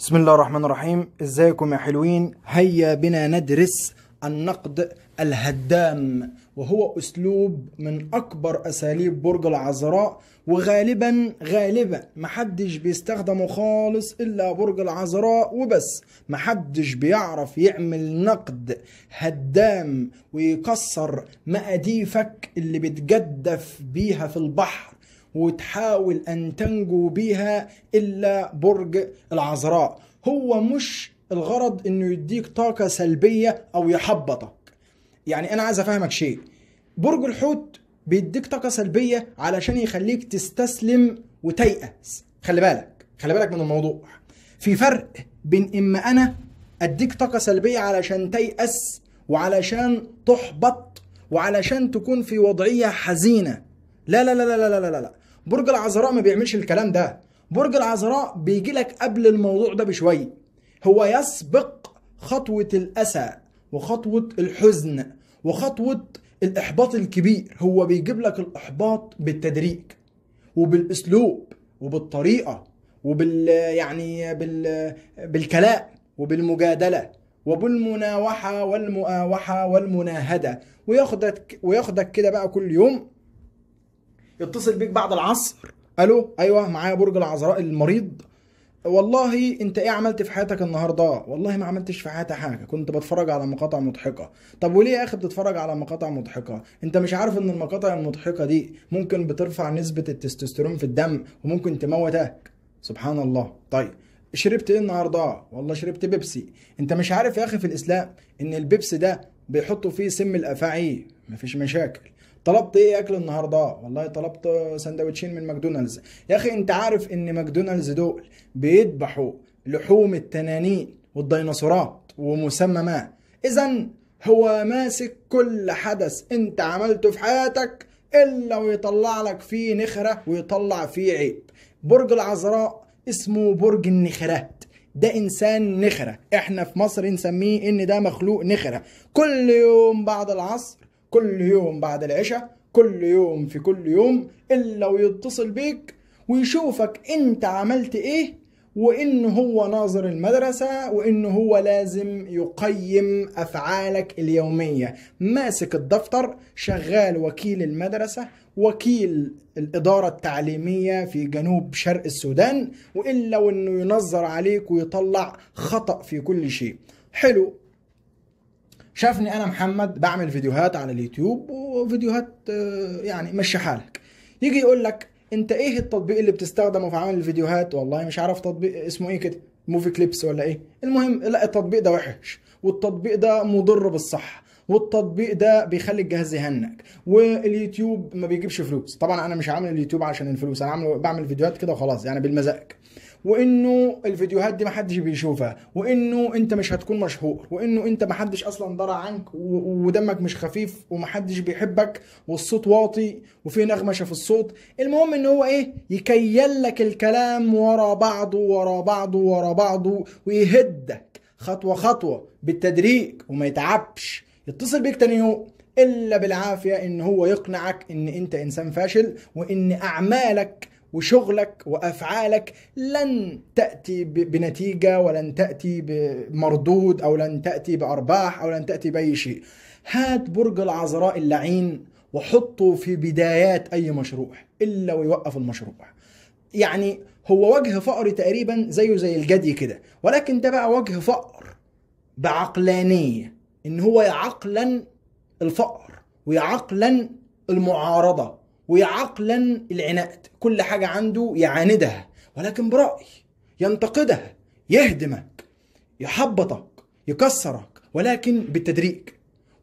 بسم الله الرحمن الرحيم ازيكم يا حلوين هيا بنا ندرس النقد الهدام وهو اسلوب من اكبر اساليب برج العذراء وغالبا غالبا محدش بيستخدمه خالص الا برج العذراء وبس محدش بيعرف يعمل نقد هدام ويكسر مقاديفك اللي بتجدف بيها في البحر وتحاول أن تنجو بيها إلا برج العذراء هو مش الغرض انه يديك طاقة سلبية او يحبطك يعني انا عايز افهمك شيء برج الحوت بيديك طاقة سلبية علشان يخليك تستسلم وتيأس خلي بالك خلي بالك من الموضوع في فرق بين اما انا اديك طاقة سلبية علشان تيأس وعلشان تحبط وعلشان تكون في وضعية حزينة لا لا لا لا لا لا لا, لا. برج العذراء ما بيعملش الكلام ده برج العذراء بيجي لك قبل الموضوع ده بشويه هو يسبق خطوة الأسى وخطوة الحزن وخطوة الإحباط الكبير هو بيجيب لك الإحباط بالتدريج وبالأسلوب وبالطريقة وبال يعني بال بالكلام وبالمجادلة وبالمناوحة والمؤاوحة والمناهدة وياخدك وياخدك كده بقى كل يوم يتصل بيك بعد العصر الو ايوه معايا برج العذراء المريض والله انت ايه عملت في حياتك النهارده والله ما عملتش في حياتي حاجه كنت بتفرج على مقاطع مضحكه طب وليه يا اخي بتتفرج على مقاطع مضحكه انت مش عارف ان المقاطع المضحكه دي ممكن بترفع نسبه التستوستيرون في الدم وممكن تموتك سبحان الله طيب شربت ايه النهارده والله شربت بيبسي انت مش عارف يا اخي في الاسلام ان البيبسي ده بيحطوا فيه سم الافاعي مفيش مشاكل طلبت ايه اكل النهارده والله طلبت سندوتشين من ماكدونالدز يا اخي انت عارف ان ماكدونالدز دول بيذبحوا لحوم التنانين والديناصورات ما اذا هو ماسك كل حدث انت عملته في حياتك الا ويطلع لك فيه نخره ويطلع فيه عيب برج العذراء اسمه برج النخرات ده انسان نخره احنا في مصر نسميه ان ده مخلوق نخره كل يوم بعد العصر كل يوم بعد العشاء كل يوم في كل يوم إلا ويتصل بيك ويشوفك أنت عملت إيه وإن هو ناظر المدرسة وإن هو لازم يقيم أفعالك اليومية ماسك الدفتر شغال وكيل المدرسة وكيل الإدارة التعليمية في جنوب شرق السودان وإلا وإنه ينظر عليك ويطلع خطأ في كل شيء حلو شافني انا محمد بعمل فيديوهات على اليوتيوب وفيديوهات آه، يعني مشي حالك يجي يقول لك انت ايه التطبيق اللي بتستخدمه في عمل الفيديوهات والله مش عارف تطبيق اسمه ايه كده موفي كليبس ولا ايه المهم لا التطبيق ده وحش والتطبيق ده مضر بالصحه والتطبيق ده بيخلي الجهاز يهنج واليوتيوب ما بيجيبش فلوس طبعا انا مش عامل اليوتيوب عشان الفلوس انا عامل بعمل فيديوهات كده وخلاص يعني بالمزاج وانه الفيديوهات دي محدش بيشوفها وانه انت مش هتكون مشهور وانه انت محدش اصلا درى عنك ودمك مش خفيف ومحدش بيحبك والصوت واطي وفي نغمشه في الصوت المهم ان هو ايه يكيل لك الكلام ورا بعضه ورا بعضه ورا بعضه ويهدك خطوه خطوه بالتدريج وما يتعبش يتصل بيك تاني يوم الا بالعافيه ان هو يقنعك ان انت انسان فاشل وان اعمالك وشغلك وافعالك لن تاتي بنتيجه ولن تاتي بمردود او لن تاتي بارباح او لن تاتي باي شيء. هات برج العذراء اللعين وحطه في بدايات اي مشروع الا ويوقف المشروع. يعني هو وجه فقري تقريبا زيه زي الجدي كده ولكن ده بقى وجه فقر بعقلانيه ان هو عقلا الفقر وعقلا المعارضه وعقلا العناد كل حاجة عنده يعاندها ولكن برأي ينتقدها يهدمك يحبطك يكسرك ولكن بالتدريج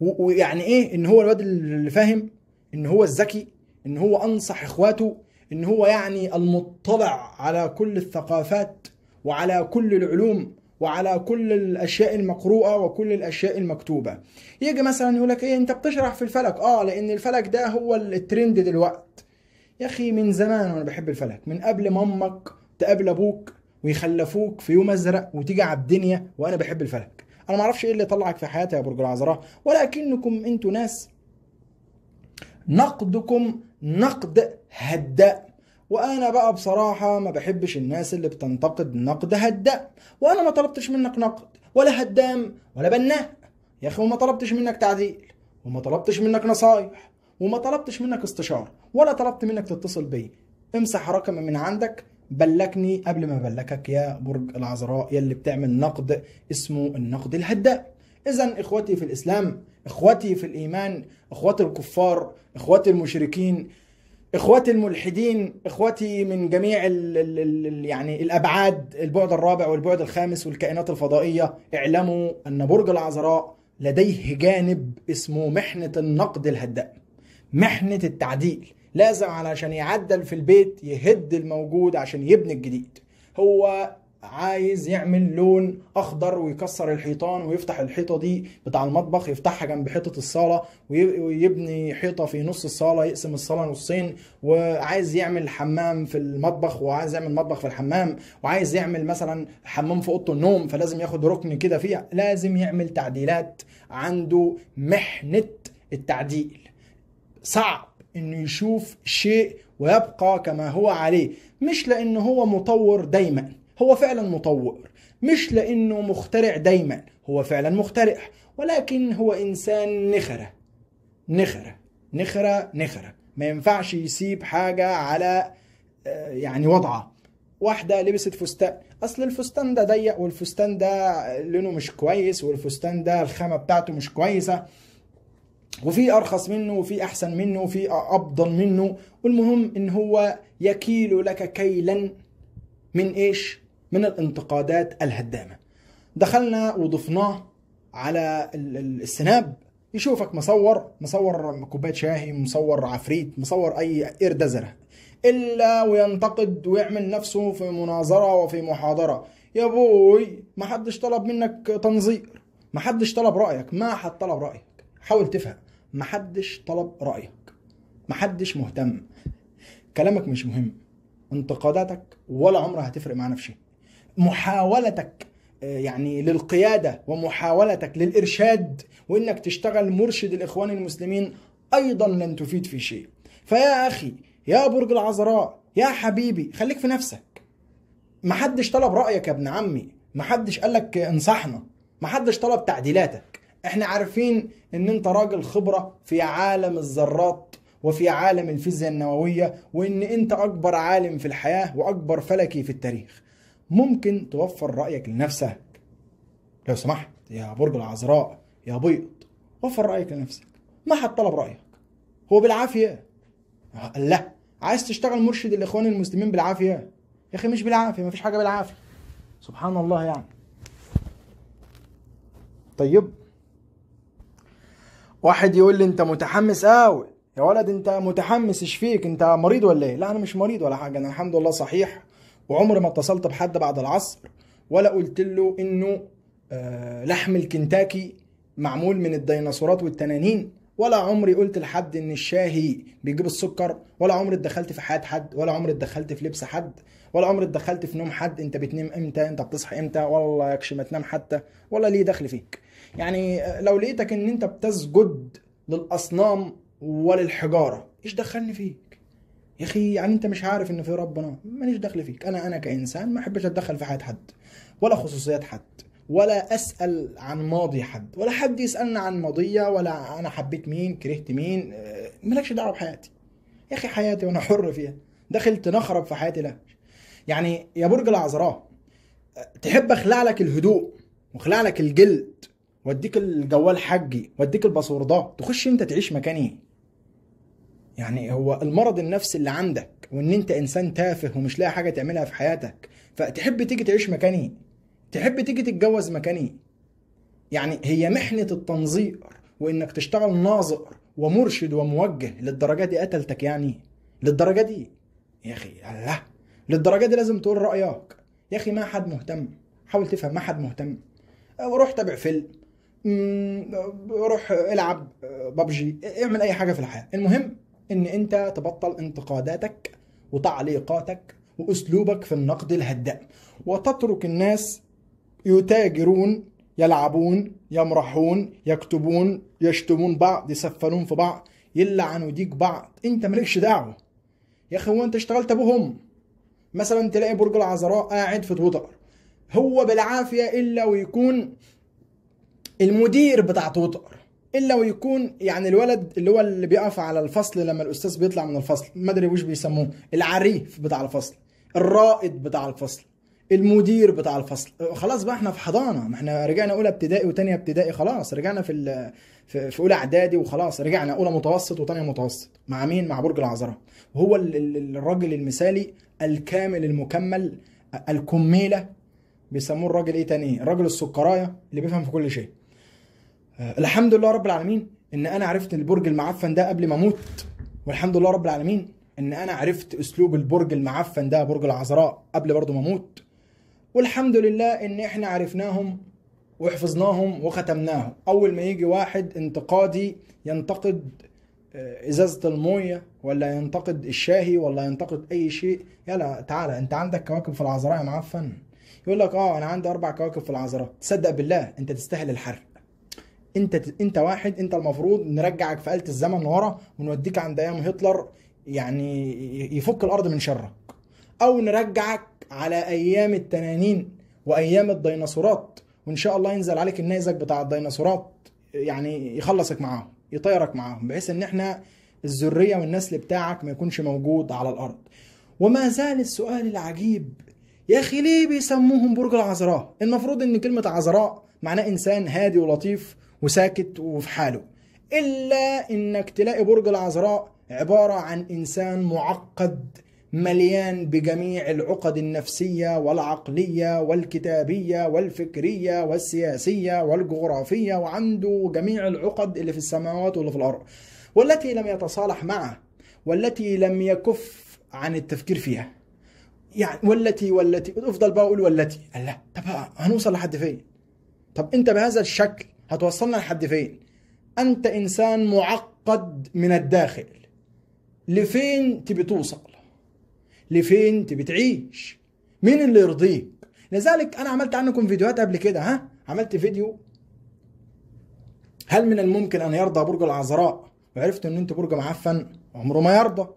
ويعني ايه ان هو الواد اللي فاهم ان هو الذكي ان هو انصح اخواته ان هو يعني المطلع على كل الثقافات وعلى كل العلوم وعلى كل الاشياء المقروءه وكل الاشياء المكتوبه يجي مثلا يقول لك ايه انت بتشرح في الفلك اه لان الفلك ده هو الترند دلوقت يا اخي من زمان وانا بحب الفلك من قبل ما امك تقابل ابوك ويخلفوك في يوم ازرق وتيجي على الدنيا وانا بحب الفلك انا ما اعرفش ايه اللي طلعك في حياتي يا برج العذراء ولكنكم انتوا ناس نقدكم نقد هداء وانا بقى بصراحه ما بحبش الناس اللي بتنتقد نقد هداء وانا ما طلبتش منك نقد ولا هدام ولا بناء يا اخي وما طلبتش منك تعديل وما طلبتش منك نصايح وما طلبتش منك استشاره ولا طلبت منك تتصل بي امسح رقم من عندك بلكني قبل ما بلكك يا برج العذراء يلي بتعمل نقد اسمه النقد الهداء اذا اخوتي في الاسلام اخوتي في الايمان اخواتي الكفار اخواتي المشركين اخواتي الملحدين اخواتي من جميع ال ال ال يعني الابعاد البعد الرابع والبعد الخامس والكائنات الفضائيه اعلموا ان برج العذراء لديه جانب اسمه محنه النقد الهداء محنه التعديل لازم علشان يعدل في البيت يهد الموجود عشان يبني الجديد هو عايز يعمل لون اخضر ويكسر الحيطان ويفتح الحيطه دي بتاع المطبخ يفتحها جنب حيطه الصاله ويبني حيطه في نص الصاله يقسم الصاله نصين وعايز يعمل حمام في المطبخ وعايز يعمل مطبخ في الحمام وعايز يعمل مثلا حمام في اوضه النوم فلازم ياخد ركن كده فيها لازم يعمل تعديلات عنده محنه التعديل صعب انه يشوف شيء ويبقى كما هو عليه مش لان هو مطور دايما هو فعلا مطور مش لأنه مخترع دايما هو فعلا مخترع ولكن هو إنسان نخرة نخرة نخرة نخرة ما ينفعش يسيب حاجة على آه، يعني وضعها واحدة لبست فستان أصل الفستان ده ضيق والفستان ده لونه مش كويس والفستان ده الخامة بتاعته مش كويسة وفي أرخص منه وفي أحسن منه وفي أفضل منه والمهم إن هو يكيل لك كيلا من إيش؟ من الانتقادات الهدامة دخلنا وضفناه على السناب يشوفك مصور مصور كوبايه شاهي مصور عفريت مصور اي اردزره الا وينتقد ويعمل نفسه في مناظره وفي محاضره يا بوي ما حدش طلب منك تنظير ما حدش طلب رايك ما حد طلب رايك حاول تفهم ما حدش طلب رايك ما حدش مهتم كلامك مش مهم انتقاداتك ولا عمرها هتفرق معانا في شيء محاولتك آه، يعني للقيادة ومحاولتك للإرشاد وإنك تشتغل مرشد الإخوان المسلمين أيضا لن تفيد في شيء فيا أخي يا برج العذراء يا حبيبي خليك في نفسك محدش طلب رأيك يا ابن عمي محدش قالك انصحنا محدش طلب تعديلاتك احنا عارفين ان انت راجل خبرة في عالم الذرات وفي عالم الفيزياء النووية وان انت اكبر عالم في الحياة واكبر فلكي في التاريخ ممكن توفر رأيك لنفسك لو سمحت يا برج العذراء يا بيض وفر رأيك لنفسك ما حد طلب رأيك هو بالعافية لا عايز تشتغل مرشد الإخوان المسلمين بالعافية يا أخي مش بالعافية ما فيش حاجة بالعافية سبحان الله يعني طيب واحد يقول لي انت متحمس قوي يا ولد انت متحمس ايش فيك انت مريض ولا ايه لا انا مش مريض ولا حاجه انا الحمد لله صحيح وعمر ما اتصلت بحد بعد العصر ولا قلت له انه آه، لحم الكنتاكي معمول من الديناصورات والتنانين ولا عمري قلت لحد ان الشاهي بيجيب السكر ولا عمري اتدخلت في حياه حد ولا عمري اتدخلت في لبس حد ولا عمري اتدخلت في نوم حد انت بتنام امتى انت بتصحى امتى والله يكش ما تنام حتى ولا ليه دخل فيك يعني آه، لو لقيتك ان انت بتسجد للاصنام وللحجاره ايش دخلني فيه يا اخي يعني انت مش عارف ان في ربنا ماليش دخل فيك انا انا كانسان ما احبش اتدخل في حياه حد ولا خصوصيات حد ولا اسال عن ماضي حد ولا حد يسالني عن ماضيه ولا انا حبيت مين كرهت مين آه، مالكش دعوه بحياتي يا اخي حياتي وانا حر فيها داخل تنخرب في حياتي لا يعني يا برج العذراء آه، تحب اخلع لك الهدوء واخلع لك الجلد واديك الجوال حجي واديك الباسوردات تخش انت تعيش مكاني يعني هو المرض النفسي اللي عندك وان انت انسان تافه ومش لاقي حاجه تعملها في حياتك فتحب تيجي تعيش مكاني تحب تيجي تتجوز مكاني يعني هي محنه التنظير وانك تشتغل ناظر ومرشد وموجه للدرجه دي قتلتك يعني للدرجه دي يا اخي الله للدرجه دي لازم تقول رايك يا اخي ما حد مهتم حاول تفهم ما حد مهتم روح تابع فيلم روح العب ببجي اعمل اي حاجه في الحياه المهم ان انت تبطل انتقاداتك وتعليقاتك واسلوبك في النقد الهدام وتترك الناس يتاجرون يلعبون يمرحون يكتبون يشتمون بعض يسفلون في بعض يلعنوا ديك بعض انت مالكش دعوه يا اخي هو انت اشتغلت ابوهم مثلا تلاقي برج العذراء قاعد في تويتر هو بالعافيه الا ويكون المدير بتاع تويتر الا ويكون يعني الولد اللي هو اللي بيقف على الفصل لما الاستاذ بيطلع من الفصل ما ادري وش بيسموه العريف بتاع الفصل الرائد بتاع الفصل المدير بتاع الفصل خلاص بقى احنا في حضانه ما احنا رجعنا اولى ابتدائي وتانية ابتدائي خلاص رجعنا في في اولى اعدادي وخلاص رجعنا اولى متوسط وتانية متوسط مع مين مع برج العذراء وهو الراجل المثالي الكامل المكمل الكميله بيسموه الراجل ايه تاني الراجل السكرايه اللي بيفهم في كل شيء آه، الحمد لله رب العالمين ان انا عرفت البرج المعفن ده قبل ما اموت والحمد لله رب العالمين ان انا عرفت اسلوب البرج المعفن ده برج العذراء قبل برضه ما اموت والحمد لله ان احنا عرفناهم وحفظناهم وختمناهم اول ما يجي واحد انتقادي ينتقد آه، ازازه الموية ولا ينتقد الشاهي ولا ينتقد اي شيء يلا تعالى انت عندك كواكب في العذراء يا معفن يقول لك اه انا عندي اربع كواكب في العذراء تصدق بالله انت تستاهل الحرق انت انت واحد انت المفروض نرجعك في آلة الزمن لورا ونوديك عند ايام هتلر يعني يفك الارض من شرك او نرجعك على ايام التنانين وايام الديناصورات وان شاء الله ينزل عليك النيزك بتاع الديناصورات يعني يخلصك معاهم يطيرك معاهم بحيث ان احنا الذريه والنسل بتاعك ما يكونش موجود على الارض وما زال السؤال العجيب يا اخي ليه بيسموهم برج العذراء المفروض ان كلمه عذراء معناه انسان هادي ولطيف وساكت وفي حاله الا انك تلاقي برج العذراء عباره عن انسان معقد مليان بجميع العقد النفسيه والعقليه والكتابيه والفكريه والسياسيه والجغرافيه وعنده جميع العقد اللي في السماوات واللي في الارض والتي لم يتصالح معه والتي لم يكف عن التفكير فيها يعني والتي والتي افضل بقى اقول والتي لا طب هنوصل لحد فين طب انت بهذا الشكل هتوصلنا لحد فين انت انسان معقد من الداخل لفين تبي توصل لفين تبي تعيش مين اللي يرضيك لذلك انا عملت عنكم فيديوهات قبل كده ها عملت فيديو هل من الممكن ان يرضى برج العذراء وعرفت ان انت برج معفن عمره ما يرضى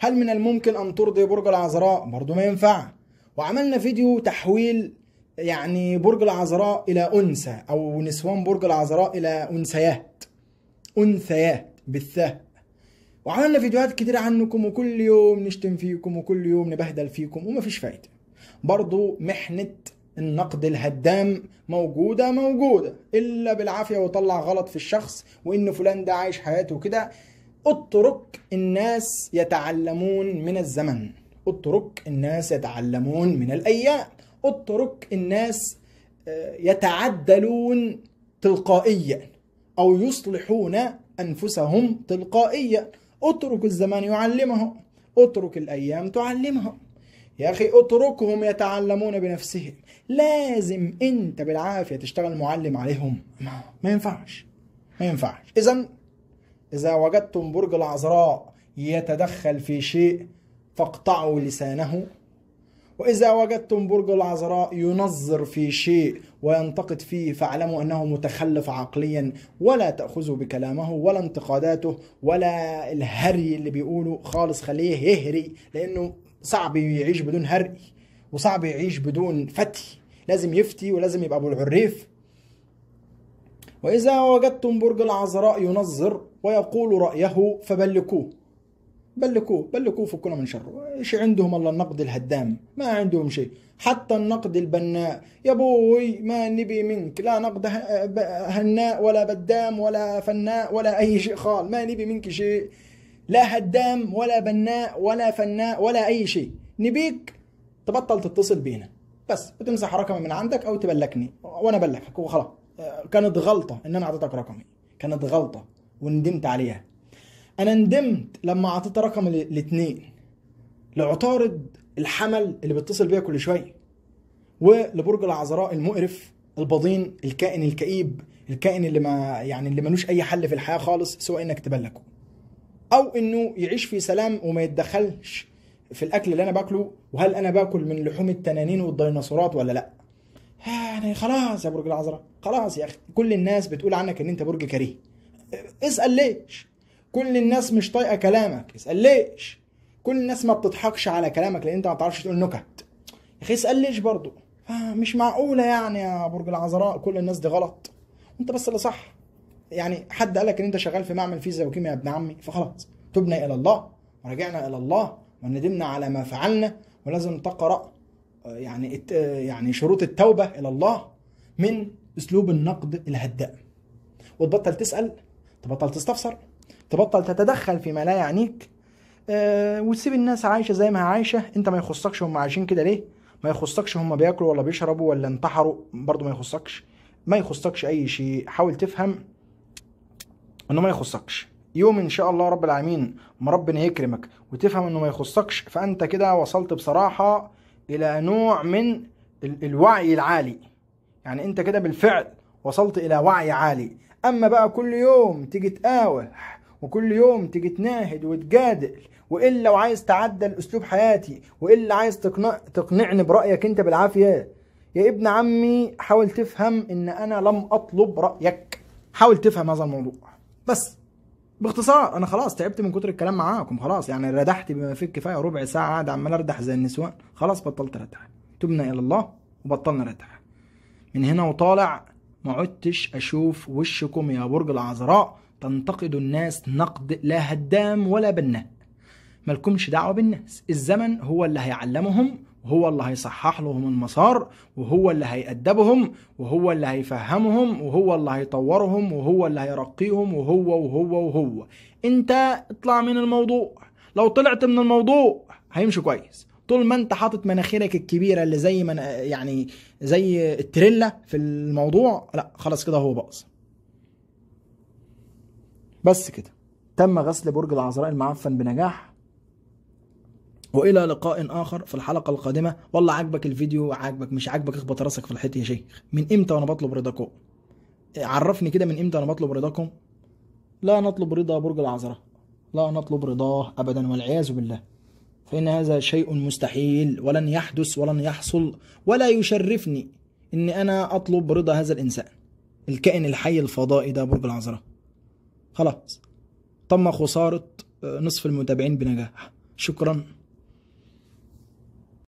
هل من الممكن ان ترضي برج العذراء برضه ما ينفع وعملنا فيديو تحويل يعني برج العذراء إلى أنثى أو نسوان برج العذراء إلى أنثيات أنثيات بالثاء وعملنا فيديوهات كتير عنكم وكل يوم نشتم فيكم وكل يوم نبهدل فيكم ومفيش فايدة برضو محنة النقد الهدام موجودة موجودة إلا بالعافية وطلع غلط في الشخص وإن فلان ده عايش حياته كده اترك الناس يتعلمون من الزمن اترك الناس يتعلمون من الأيام اترك الناس آه، يتعدلون تلقائيا أو يصلحون أنفسهم تلقائيا اترك الزمان يعلمهم اترك الأيام تعلمهم يا أخي اتركهم يتعلمون بنفسهم لازم أنت بالعافية تشتغل معلم عليهم ما ينفعش ما ينفعش إذا إذا وجدتم برج العذراء يتدخل في شيء فاقطعوا لسانه وإذا وجدتم برج العذراء ينظر في شيء وينتقد فيه فاعلموا أنه متخلف عقليا ولا تأخذوا بكلامه ولا انتقاداته ولا الهري اللي بيقوله خالص خليه يهري لأنه صعب يعيش بدون هري وصعب يعيش بدون فتي لازم يفتي ولازم يبقى أبو العريف وإذا وجدتم برج العذراء ينظر ويقول رأيه فبلكوه بلكوه بلكوه فكونا من شره ايش عندهم الله النقد الهدام ما عندهم شيء حتى النقد البناء يا بوي ما نبي منك لا نقد هناء ولا بدام ولا فناء ولا اي شيء خال ما نبي منك شيء لا هدام ولا بناء ولا فناء ولا اي شيء نبيك تبطل تتصل بينا بس بتمسح رقمي من عندك او تبلكني وانا بلكك وخلاص كانت غلطه ان انا اعطيتك رقمي كانت غلطه وندمت عليها انا ندمت لما اعطيت رقم الاثنين لعطارد الحمل اللي بيتصل بيا كل شويه ولبرج العذراء المقرف البضين الكائن الكئيب الكائن اللي ما يعني اللي ملوش اي حل في الحياه خالص سوى انك تبلكه او انه يعيش في سلام وما يتدخلش في الاكل اللي انا باكله وهل انا باكل من لحوم التنانين والديناصورات ولا لا يعني خلاص يا برج العذراء خلاص يا اخي كل الناس بتقول عنك ان انت برج كريه اسال ليش كل الناس مش طايقه كلامك اسال ليش كل الناس ما بتضحكش على كلامك لان انت ما بتعرفش تقول نكت يا اخي اسال ليش برضه آه، مش معقوله يعني يا برج العذراء كل الناس دي غلط وانت بس اللي صح يعني حد قالك ان انت شغال في معمل فيزياء وكيمياء يا ابن عمي فخلاص تبنى الى الله ورجعنا الى الله وندمنا على ما فعلنا ولازم تقرا آه، يعني آه، يعني شروط التوبه الى الله من اسلوب النقد الهداء وتبطل تسال تبطل تستفسر تبطل تتدخل فيما لا يعنيك أه وتسيب الناس عايشه زي ما عايشه انت ما يخصكش هم عايشين كده ليه ما يخصكش هم بياكلوا ولا بيشربوا ولا انتحروا برضه ما يخصكش ما يخصكش اي شيء حاول تفهم انه ما يخصكش يوم ان شاء الله رب العالمين ما ربنا يكرمك وتفهم انه ما يخصكش فانت كده وصلت بصراحه الى نوع من الوعي العالي يعني انت كده بالفعل وصلت الى وعي عالي اما بقى كل يوم تيجي تقاوح وكل يوم تيجي تناهد وتجادل والا وعايز تعدل اسلوب حياتي والا عايز تقنع تقنعني برايك انت بالعافيه يا ابن عمي حاول تفهم ان انا لم اطلب رايك حاول تفهم هذا الموضوع بس باختصار انا خلاص تعبت من كتر الكلام معاكم خلاص يعني ردحت بما فيه الكفايه ربع ساعه قاعد عمال اردح زي النسوان خلاص بطلت ردح تبنا الى الله وبطلنا ردح من هنا وطالع ما عدتش اشوف وشكم يا برج العذراء تنتقد الناس نقد لا هدام ولا بناء مالكمش دعوة بالناس الزمن هو اللي هيعلمهم وهو اللي هيصحح لهم المسار وهو اللي هيأدبهم وهو اللي هيفهمهم وهو اللي هيطورهم وهو اللي هيرقيهم وهو وهو وهو انت اطلع من الموضوع لو طلعت من الموضوع هيمشي كويس طول ما انت حاطط مناخيرك الكبيره اللي زي من يعني زي التريلا في الموضوع لا خلاص كده هو باظ بس كده تم غسل برج العذراء المعفن بنجاح والى لقاء اخر في الحلقه القادمه والله عاجبك الفيديو عاجبك مش عاجبك اخبط راسك في الحيط يا شيخ من امتى وانا بطلب رضاكم عرفني كده من امتى انا بطلب رضاكم لا نطلب رضا برج العذراء لا نطلب رضاه ابدا والعياذ بالله فان هذا شيء مستحيل ولن يحدث ولن يحصل ولا يشرفني ان انا اطلب رضا هذا الانسان الكائن الحي الفضائي ده برج العذراء خلاص تم خساره آه، نصف المتابعين بنجاح شكرا